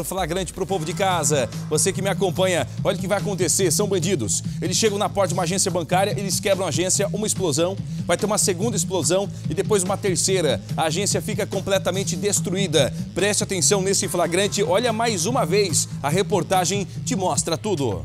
o flagrante para o povo de casa. Você que me acompanha, olha o que vai acontecer. São bandidos. Eles chegam na porta de uma agência bancária, eles quebram a agência, uma explosão, vai ter uma segunda explosão e depois uma terceira. A agência fica completamente destruída. Preste atenção nesse flagrante. Olha mais uma vez, a reportagem te mostra tudo.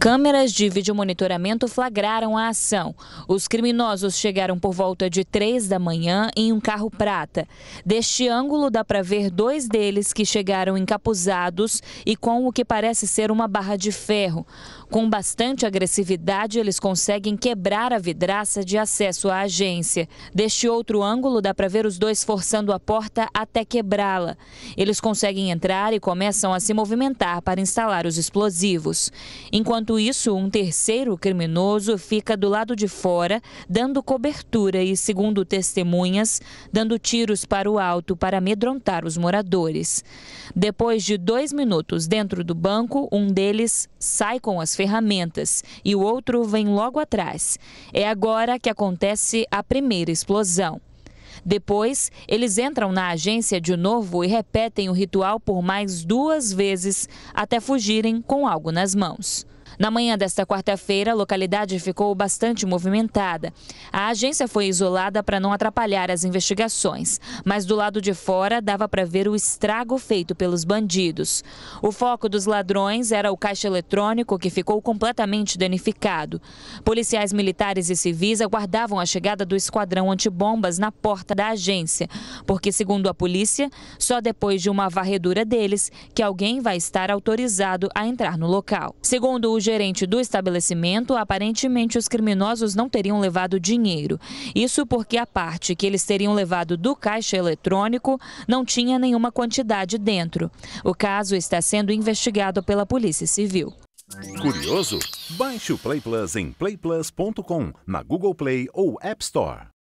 Câmeras de videomonitoramento flagraram a ação. Os criminosos chegaram por volta de três da manhã em um carro prata. Deste ângulo dá para ver dois deles que chegaram encapuzados e com o que parece ser uma barra de ferro. Com bastante agressividade, eles conseguem quebrar a vidraça de acesso à agência. Deste outro ângulo dá para ver os dois forçando a porta até quebrá-la. Eles conseguem entrar e começam a se movimentar para instalar os explosivos. Enquanto Enquanto isso, um terceiro criminoso fica do lado de fora, dando cobertura e, segundo testemunhas, dando tiros para o alto para amedrontar os moradores. Depois de dois minutos dentro do banco, um deles sai com as ferramentas e o outro vem logo atrás. É agora que acontece a primeira explosão. Depois, eles entram na agência de novo e repetem o ritual por mais duas vezes até fugirem com algo nas mãos. Na manhã desta quarta-feira, a localidade ficou bastante movimentada. A agência foi isolada para não atrapalhar as investigações, mas do lado de fora dava para ver o estrago feito pelos bandidos. O foco dos ladrões era o caixa eletrônico, que ficou completamente danificado. Policiais militares e civis aguardavam a chegada do esquadrão antibombas na porta da agência, porque, segundo a polícia, só depois de uma varredura deles que alguém vai estar autorizado a entrar no local. Segundo o gerente do estabelecimento, aparentemente os criminosos não teriam levado dinheiro. Isso porque a parte que eles teriam levado do caixa eletrônico não tinha nenhuma quantidade dentro. O caso está sendo investigado pela Polícia Civil. Curioso? Baixe o Play Plus em playplus.com, na Google Play ou App Store.